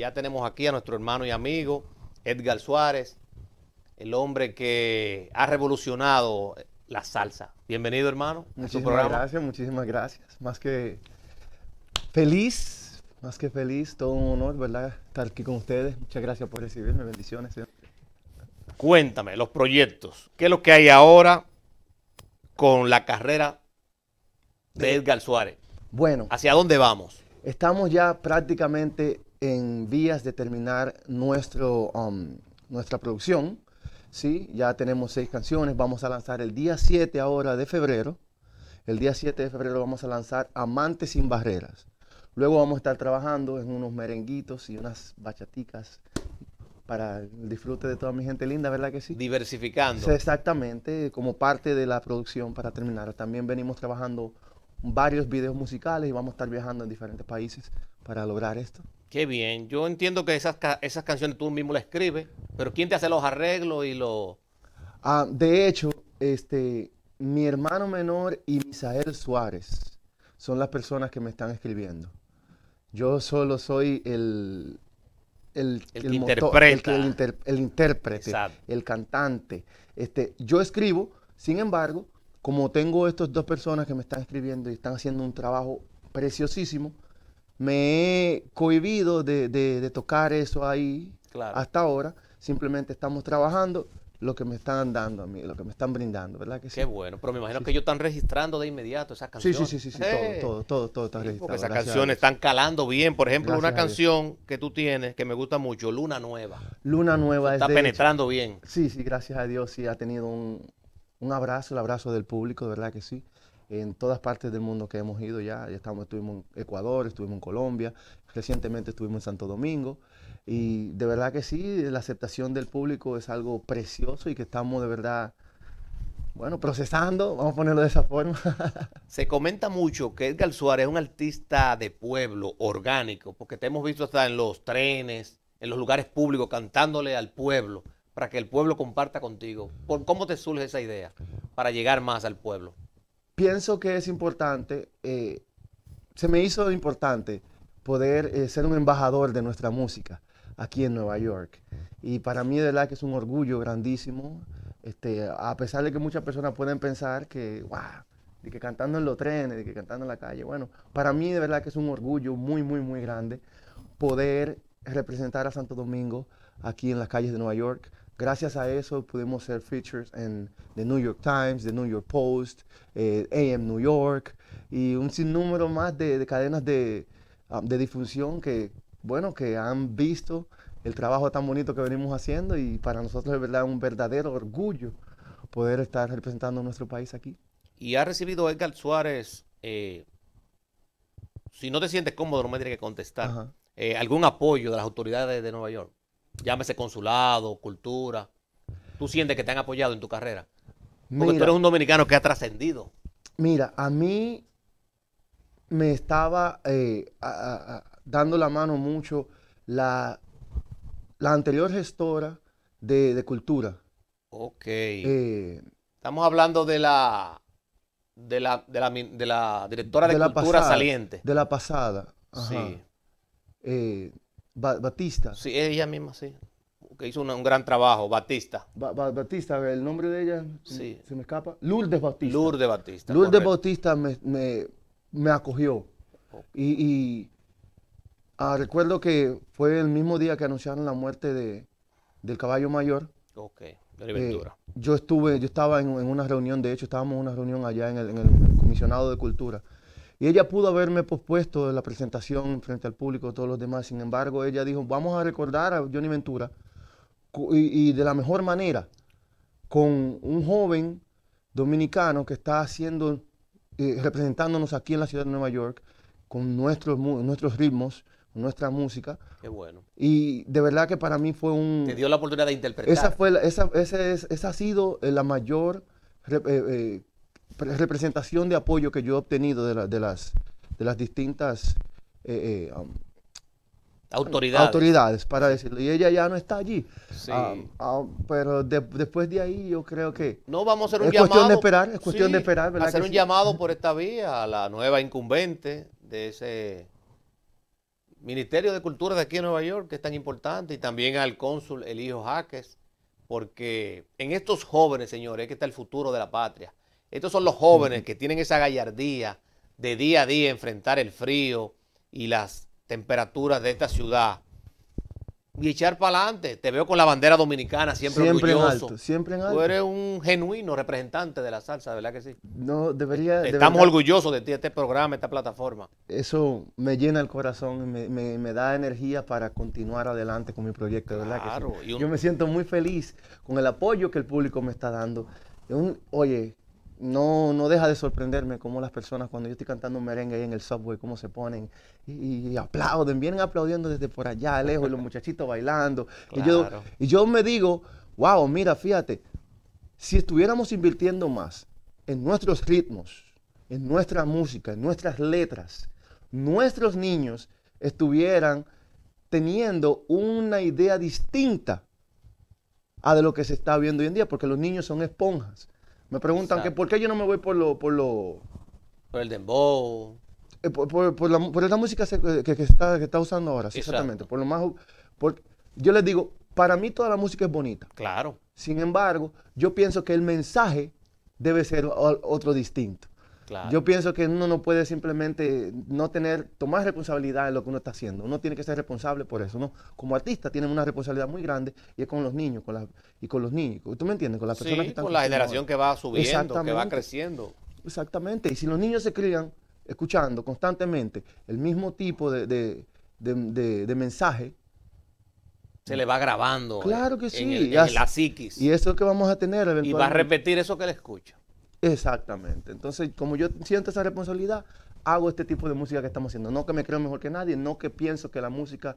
Ya tenemos aquí a nuestro hermano y amigo Edgar Suárez, el hombre que ha revolucionado la salsa. Bienvenido, hermano. Muchísimas gracias, muchísimas gracias. Más que feliz, más que feliz, todo un honor, ¿verdad? Estar aquí con ustedes. Muchas gracias por recibirme, bendiciones. Cuéntame, los proyectos. ¿Qué es lo que hay ahora con la carrera de Edgar Suárez? Bueno. ¿Hacia dónde vamos? Estamos ya prácticamente en vías de terminar nuestro, um, nuestra producción. ¿sí? Ya tenemos seis canciones, vamos a lanzar el día 7 ahora de febrero. El día 7 de febrero vamos a lanzar Amantes sin Barreras. Luego vamos a estar trabajando en unos merenguitos y unas bachaticas para el disfrute de toda mi gente linda, ¿verdad que sí? Diversificando. exactamente, como parte de la producción para terminar. También venimos trabajando varios videos musicales y vamos a estar viajando en diferentes países para lograr esto. Qué bien. Yo entiendo que esas, esas canciones tú mismo las escribes, pero ¿quién te hace los arreglos y los...? Ah, de hecho, este, mi hermano menor y Misael Suárez son las personas que me están escribiendo. Yo solo soy el... El, el, el, el, intérprete, el cantante. Este, yo escribo, sin embargo, como tengo estas dos personas que me están escribiendo y están haciendo un trabajo preciosísimo, me he cohibido de, de, tocar eso ahí hasta ahora. Simplemente estamos trabajando lo que me están dando a mí, lo que me están brindando, ¿verdad que sí? Qué bueno, pero me imagino que ellos están registrando de inmediato esas canciones. Sí, sí, sí, sí, sí eh. todo, todo, todo, está registrado. Porque esas canciones están calando bien, por ejemplo, una canción que tú tienes que me gusta mucho, Luna Nueva. Luna Nueva. Está penetrando bien. Sí, sí, gracias a Dios, sí, ha tenido un, un abrazo, el abrazo del público, de ¿verdad que sí? en todas partes del mundo que hemos ido ya. ya estamos, estuvimos en Ecuador, estuvimos en Colombia, recientemente estuvimos en Santo Domingo. Y de verdad que sí, la aceptación del público es algo precioso y que estamos de verdad, bueno, procesando, vamos a ponerlo de esa forma. Se comenta mucho que Edgar Suárez es un artista de pueblo, orgánico, porque te hemos visto hasta en los trenes, en los lugares públicos, cantándole al pueblo, para que el pueblo comparta contigo. ¿Cómo te surge esa idea para llegar más al pueblo? pienso que es importante, eh, se me hizo importante poder eh, ser un embajador de nuestra música aquí en Nueva York. Y para mí de verdad que es un orgullo grandísimo, este, a pesar de que muchas personas pueden pensar que, wow, de que cantando en los trenes, de que cantando en la calle. Bueno, para mí de verdad que es un orgullo muy, muy, muy grande poder representar a Santo Domingo aquí en las calles de Nueva York, Gracias a eso pudimos hacer features en The New York Times, The New York Post, eh, AM New York y un sinnúmero más de, cadenas um, de, difusión que, bueno, que han visto el trabajo tan bonito que venimos haciendo y para nosotros es verdad un verdadero orgullo poder estar representando a nuestro país aquí. Y ha recibido Edgar Suárez, eh, si no te sientes cómodo, no me tiene que contestar, eh, algún apoyo de las autoridades de Nueva York. Llámese consulado, cultura. ¿Tú sientes que te han apoyado en tu carrera? Porque tú eres un dominicano que ha trascendido. Mira, a mí me estaba eh, dando la mano mucho la, la anterior gestora de, cultura. Ok. Eh, Estamos hablando de la de la, de la, directora de, cultura saliente. De la pasada. Sí. Eh, Batista. Sí, ella misma, sí. Que hizo un gran trabajo, Batista. Batista, el nombre de ella sí. se me escapa. Lourdes Batista. Lourdes Batista. Lourdes Batista me, acogió. Y, ah, recuerdo que fue el mismo día que anunciaron la muerte de, del caballo mayor. Ok, de Ventura. Eh, yo estuve, yo estaba en, una reunión, de hecho estábamos en una reunión allá en el Comisionado de Cultura. Y ella pudo haberme pospuesto la presentación frente al público, todos los demás. Sin embargo, ella dijo, vamos a recordar a Johnny Ventura y, de la mejor manera, con un joven dominicano que está haciendo, eh, representándonos aquí en la ciudad de Nueva York, con nuestros, nuestros ritmos, nuestra música. Qué bueno. Y de verdad que para mí fue un... Te dio la oportunidad de interpretar. Esa, fue esa, esa ha sido la mayor eh, eh, representación de apoyo que yo he obtenido de, de las, de las distintas eh, eh, um, autoridades. autoridades, para decirlo. Y ella ya no está allí. Ah, ah, pero después de ahí yo creo que... No vamos a hacer un llamado. Es cuestión de esperar, es cuestión de esperar. ¿verdad hacer un llamado por esta vía a la nueva incumbente de ese Ministerio de Cultura de aquí en Nueva York, que es tan importante, y también al cónsul Elijo Jaques, porque en estos jóvenes, señores, que está el futuro de la patria. Estos son los jóvenes que tienen esa gallardía de día a día enfrentar el frío y las temperaturas de esta ciudad y echar para adelante. Te veo con la bandera dominicana, siempre, en alto. Siempre en alto. Tú eres un genuino representante de la salsa, ¿verdad que sí? No, debería. Eh, estamos orgullosos de ti, este programa, esta plataforma. Eso me llena el corazón, me, me, da energía para continuar adelante con mi proyecto, ¿verdad que sí? Yo me siento muy feliz con el apoyo que el público me está dando. oye, no, no deja de sorprenderme cómo las personas cuando yo estoy cantando un merengue ahí en el subway, cómo se ponen y, aplauden, vienen aplaudiendo desde por allá lejos y los muchachitos bailando. Y, yo, y yo me digo, wow, mira, fíjate, si estuviéramos invirtiendo más en nuestros ritmos, en nuestra música, en nuestras letras, nuestros niños estuvieran teniendo una idea distinta a de lo que se está viendo hoy en día, porque los niños son esponjas. Me preguntan que por qué yo no me voy por lo... Por, lo, por el dembow. Eh, por, la, música eh, que, que, está, que está usando ahora, exactamente. Por lo más... yo les digo, para mí toda la música es bonita. Claro. Sin embargo, yo pienso que el mensaje debe ser otro distinto. Yo pienso que uno no puede simplemente no tener, tomar responsabilidad en lo que uno está haciendo. Uno tiene que ser responsable por eso. ¿no? como artista tienen una responsabilidad muy grande y es con los niños con y con los niños. ¿Tú me entiendes? Con con la generación que va subiendo, que va creciendo. Exactamente. Y si los niños se crían escuchando constantemente el mismo tipo de, mensaje, se le va grabando claro que sí. la psiquis. Y eso es lo que vamos a tener Y va a repetir eso que le escucha. Exactamente. Entonces, como yo siento esa responsabilidad, hago este tipo de música que estamos haciendo. No que me creo mejor que nadie, no que pienso que la música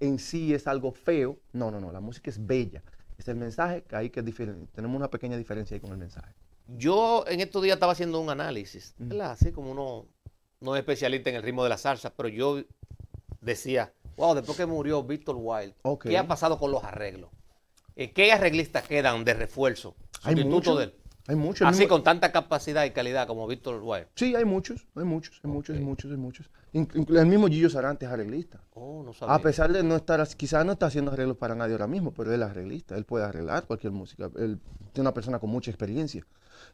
en sí es algo feo. No, no, no. La música es bella. Es el mensaje que hay que diferenciar. tenemos una pequeña diferencia ahí con el mensaje. Yo en estos días estaba haciendo un análisis, mm. Así como uno no es especialista en el ritmo de la salsa pero yo decía, wow, después que murió Víctor Wild, ¿qué ha pasado con los arreglos? Eh, ¿Qué arreglistas quedan de refuerzo? Hay mucho. Del, hay muchos. Así con tanta capacidad y calidad como Víctor Guay. Sí, hay muchos, hay muchos, hay muchos, hay muchos, hay muchos. el mismo Gillo Sarante es arreglista. Oh, no sabía. A pesar de no estar, quizás no está haciendo arreglos para nadie ahora mismo, pero él es arreglista, él puede arreglar cualquier música. Él es una persona con mucha experiencia.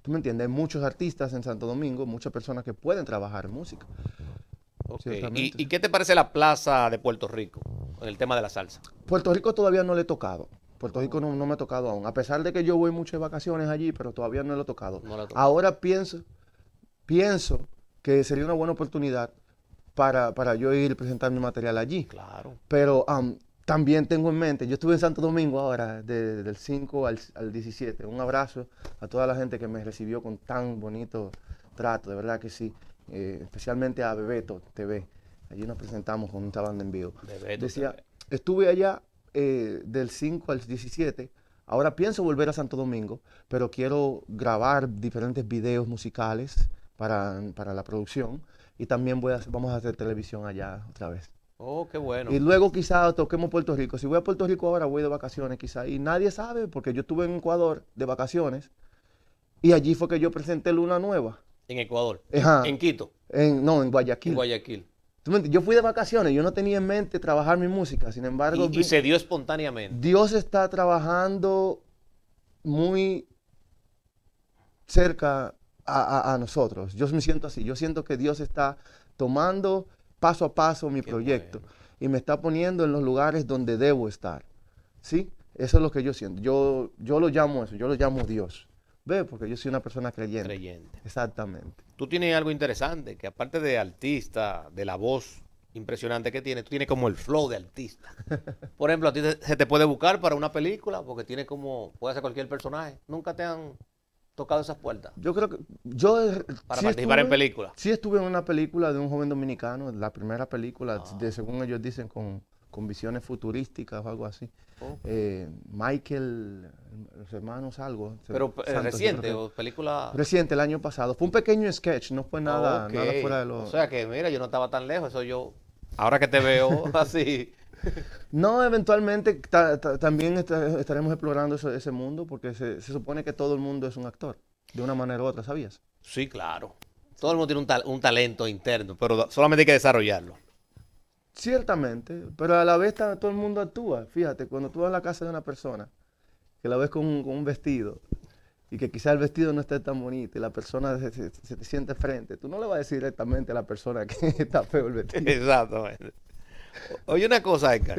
¿Tú me entiendes? Hay muchos artistas en Santo Domingo, muchas personas que pueden trabajar música. ¿Y, qué te parece la plaza de Puerto Rico en el tema de la salsa? Puerto Rico todavía no le he tocado. Puerto Rico no, me ha tocado aún. A pesar de que yo voy muchas vacaciones allí, pero todavía no lo he tocado. Ahora pienso, pienso que sería una buena oportunidad para, yo ir a presentar mi material allí. Claro. Pero um, también tengo en mente, yo estuve en Santo Domingo ahora, del 5 al, 17. Un abrazo a toda la gente que me recibió con tan bonito trato, de verdad que sí. Eh, especialmente a Bebeto TV. Allí nos presentamos con un banda en vivo. Bebeto Decía, estuve allá eh, del 5 al 17. Ahora pienso volver a Santo Domingo, pero quiero grabar diferentes videos musicales para, la producción y también voy vamos a hacer televisión allá otra vez. Oh, qué bueno. Y luego quizás toquemos Puerto Rico. Si voy a Puerto Rico ahora, voy de vacaciones quizás. Y nadie sabe, porque yo estuve en Ecuador de vacaciones y allí fue que yo presenté Luna Nueva. En Ecuador. En Quito. En, no, en Guayaquil. En Guayaquil. Yo fui de vacaciones, yo no tenía en mente trabajar mi música, sin embargo... Y, se dio espontáneamente. Dios está trabajando muy cerca a, nosotros. Yo me siento así, yo siento que Dios está tomando paso a paso mi proyecto y me está poniendo en los lugares donde debo estar. ¿Sí? Eso es lo que yo siento. Yo, yo lo llamo eso, yo lo llamo Dios. Ve, porque yo soy una persona creyente. Creyente. Exactamente. Tú tienes algo interesante, que aparte de artista, de la voz impresionante que tiene, tú tienes como el flow de artista. Por ejemplo, a ti se te puede buscar para una película, porque tiene como, puede ser cualquier personaje. Nunca te han tocado esas puertas. Yo creo que, yo... Eh, para participar en películas. Sí estuve en una película de un joven dominicano, la primera película, ah. de, según ellos dicen, con con visiones futurísticas o algo así. Oh. Eh, Michael, los hermanos, algo. Pero eh, reciente, película. Reciente, el año pasado. Fue un pequeño sketch, no fue nada, fuera de lo. O sea que, mira, yo no estaba tan lejos, eso yo. Ahora que te veo así. No, eventualmente también estaremos explorando ese mundo porque se, supone que todo el mundo es un actor, de una manera u otra, ¿sabías? Sí, claro. Todo el mundo tiene un talento interno, pero solamente hay que desarrollarlo. Ciertamente, pero a la vez todo el mundo actúa. Fíjate, cuando tú vas a la casa de una persona, que la ves con un, vestido, y que quizás el vestido no esté tan bonito y la persona se, te siente frente, tú no le vas a decir directamente a la persona que está feo el vestido. Exactamente. Oye, una cosa, Edgar.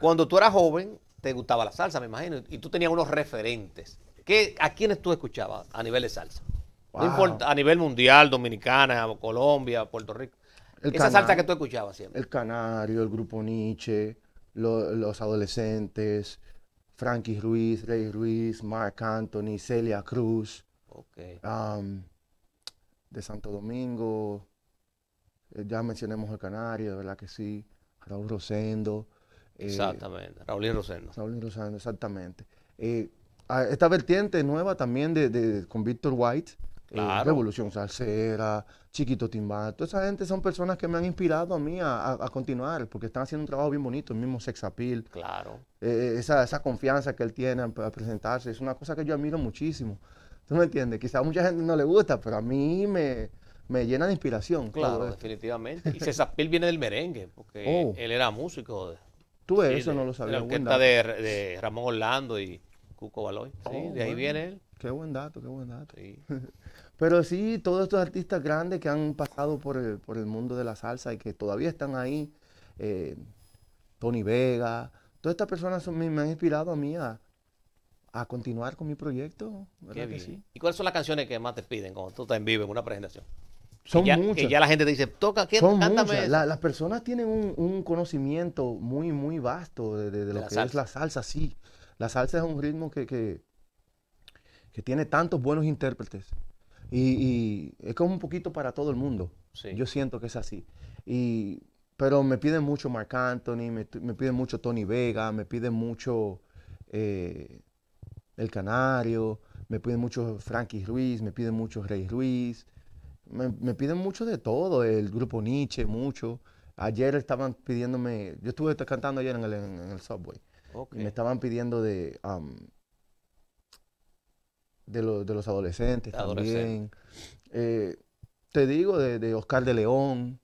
Cuando tú eras joven, te gustaba la salsa, me imagino, y tú tenías unos referentes. ¿Qué, ¿A quiénes tú escuchabas a nivel de salsa? a nivel mundial, dominicana, Colombia, Puerto Rico. Esa salsa que tú escuchabas siempre. El Canario, el Grupo Nietzsche, los adolescentes, Frankie Ruiz, Rey Ruiz, Mark Anthony, Celia Cruz. de Santo Domingo, eh, ya mencionemos el Canario, de verdad que sí, Raúl Rosendo. Eh, exactamente, Raúl Rosendo. Raúl Rosendo, exactamente. Eh, esta vertiente nueva también de, con Víctor White, eh, Revolución Salsera, Chiquito Timbal, toda esa gente son personas que me han inspirado a mí a, continuar, porque están haciendo un trabajo bien bonito, el mismo Sexapil Claro. Eh, eh, esa, confianza que él tiene para presentarse, es una cosa que yo admiro muchísimo. ¿Tú me entiendes? Quizá a mucha gente no le gusta, pero a mí me, llena de inspiración. Claro, definitivamente. Y Sexapil viene del merengue, porque oh. él era músico. Tú eso no lo sabías. La orquesta de, Ramón Orlando y Cuco Baloy. Oh, de ahí viene él. Qué buen dato, qué buen dato. Pero sí, todos estos artistas grandes que han pasado por el, mundo de la salsa y que todavía están ahí, eh, Tony Vega, todas estas personas me, han inspirado a mí a, continuar con mi proyecto. ¿Y cuáles son las canciones que más te piden cuando tú estás en vivo en una presentación? Son muchas. Que ya la gente te dice, toca, ¿qué? Son las personas tienen un, conocimiento muy, muy vasto de, lo que es la salsa, sí. La salsa es un ritmo que que tiene tantos buenos intérpretes. Y, es como un poquito para todo el mundo. Yo siento que es así. Y, pero me piden mucho Mark Anthony, me, piden mucho Tony Vega, me piden mucho eh, El Canario, me piden mucho Frankie Ruiz, me piden mucho Rey Ruiz. Me, piden mucho de todo, el grupo Nietzsche, mucho. Ayer estaban pidiéndome, yo estuve cantando ayer en el, subway. Y me estaban pidiendo de um, de, los adolescentes también. Eh, te digo, de, Oscar de León.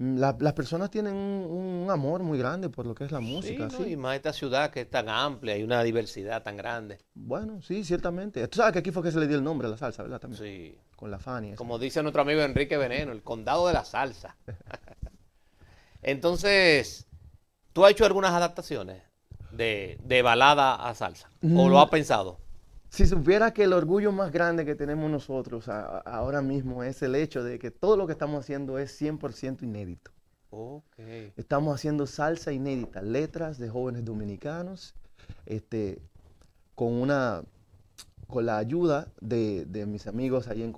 Mm, las personas tienen un, amor muy grande por lo que es la música. Sí, Y más esta ciudad que es tan amplia y una diversidad tan grande. Bueno, sí, ciertamente. Tú sabes que aquí fue que se le dio el nombre a la salsa, ¿verdad? También. Sí. Con la Fania. Como dice nuestro amigo Enrique Veneno, el condado de la salsa. Entonces, ¿tú has hecho algunas adaptaciones de, de balada a salsa? ¿O mm. lo has pensado? Si supiera que el orgullo más grande que tenemos nosotros ahora mismo es el hecho de que todo lo que estamos haciendo es 100% inédito. Okay. Estamos haciendo salsa inédita, letras de jóvenes dominicanos, este, con una con la ayuda de, mis amigos ahí en,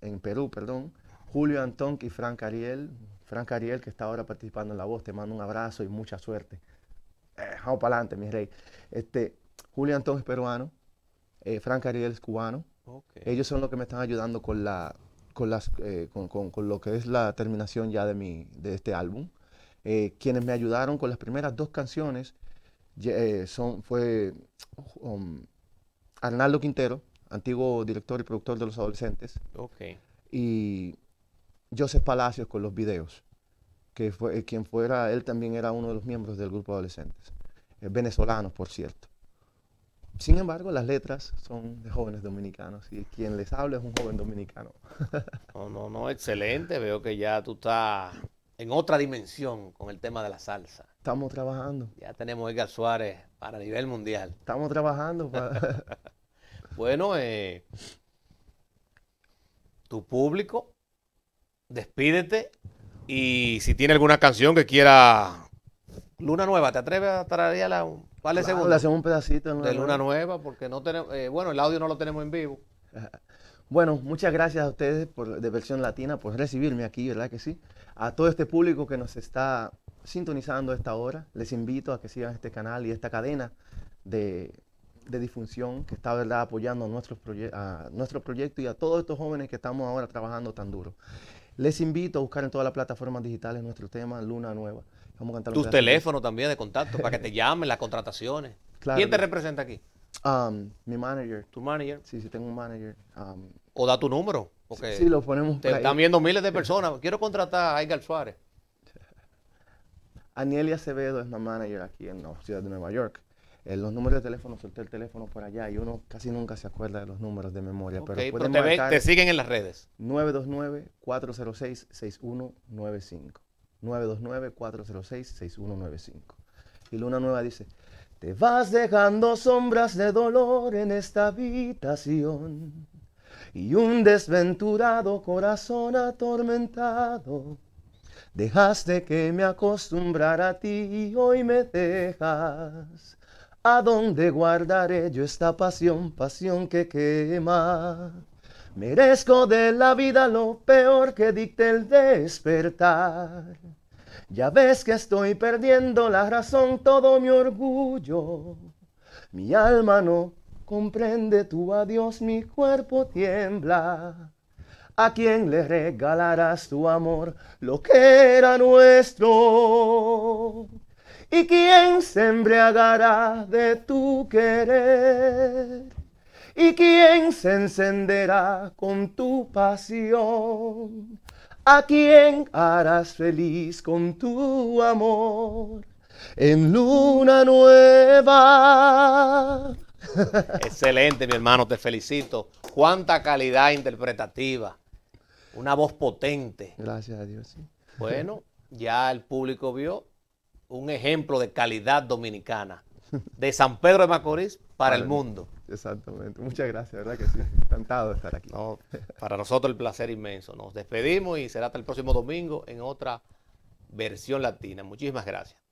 en, Perú, perdón, Julio Antón y Frank Ariel. Frank Ariel, que está ahora participando en La Voz, te mando un abrazo y mucha suerte. Eh, vamos para adelante, mi rey. Este, Julio Antón es peruano, eh, Frank Ariel es cubano. Ellos son los que me están ayudando con, la, con, las, eh, con, lo que es la terminación ya de, mi, de este álbum. Eh, quienes me ayudaron con las primeras dos canciones son, fue um, Arnaldo Quintero, antiguo director y productor de Los Adolescentes. Okay. Y Joseph Palacios con los videos, que fue, quien fuera, él también era uno de los miembros del grupo de adolescentes. venezolanos, por cierto. Sin embargo, las letras son de jóvenes dominicanos y quien les habla es un joven dominicano. no, no, no, excelente. Veo que ya tú estás en otra dimensión con el tema de la salsa. Estamos trabajando. Ya tenemos Edgar Suárez para nivel mundial. Estamos trabajando. bueno, eh, tu público, despídete y si tiene alguna canción que quiera... Luna Nueva, ¿te atreves a a la...? ¿Cuál hacemos un pedacito de Luna, nueva. porque no tenemos, eh, bueno, el audio no lo tenemos en vivo. Bueno, muchas gracias a ustedes de Versión Latina por recibirme aquí, ¿verdad que sí? A todo este público que nos está sintonizando a esta hora, les invito a que sigan este canal y esta cadena de, de difusión que está ¿verdad? apoyando a, nuestros a nuestro proyecto y a todos estos jóvenes que estamos ahora trabajando tan duro. Les invito a buscar en todas las plataformas digitales nuestro tema Luna Nueva. Vamos a cantar Tus teléfonos también de contacto para que te llamen las contrataciones. ¿Quién te representa aquí? Um, mi manager. ¿Tu manager? Sí, sí, tengo un manager. Um, o da tu número. sí, lo ponemos. Te están viendo miles de personas. Quiero contratar a Edgar Suárez. Anielia Acevedo es mi manager aquí en la ciudad de Nueva York. Eh, los números de teléfono, solté el teléfono por allá y uno casi nunca se acuerda de los números de memoria. pero, te, te, siguen en las redes. 929-406-6195. 929-406-6195. Y Luna Nueva dice, te vas dejando sombras de dolor en esta habitación y un desventurado corazón atormentado. Dejaste que me acostumbrara a ti y hoy me dejas. ¿A dónde guardaré yo esta pasión, pasión que quema? Merezco de la vida lo peor que dicte el despertar. Ya ves que estoy perdiendo la razón, todo mi orgullo. Mi alma no comprende tu adiós, mi cuerpo tiembla. ¿A quién le regalarás tu amor, lo que era nuestro? ¿Y quién se embriagará de tu querer? ¿Y quién se encenderá con tu pasión? ¿A quién harás feliz con tu amor? En luna nueva. Excelente, mi hermano, te felicito. Cuánta calidad interpretativa. Una voz potente. Gracias a Dios. Bueno, ya el público vio un ejemplo de calidad dominicana, de San Pedro de Macorís para, el mundo. Exactamente. Muchas gracias, ¿verdad que sí? Encantado de estar aquí. para nosotros el placer inmenso. Nos despedimos y será hasta el próximo domingo en otra versión latina. Muchísimas gracias.